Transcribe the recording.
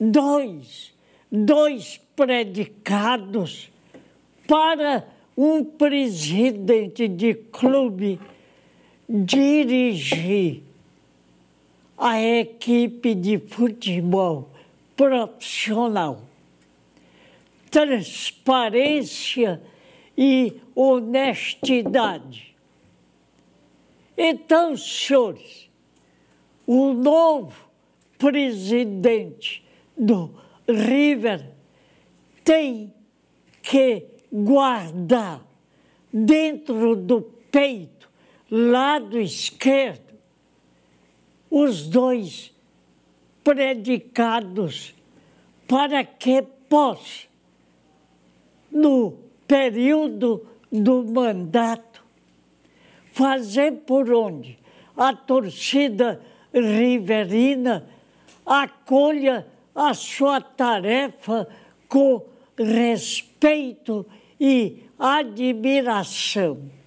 dois, dois predicados para um presidente de clube dirigir a equipe de futebol profissional. Transparência e honestidade. Então, senhores, o novo presidente do River tem que guardar dentro do peito, lado esquerdo, os dois predicados para que possa, no período do mandato, fazer por onde a torcida riverina acolha a sua tarefa com respeito e admiração.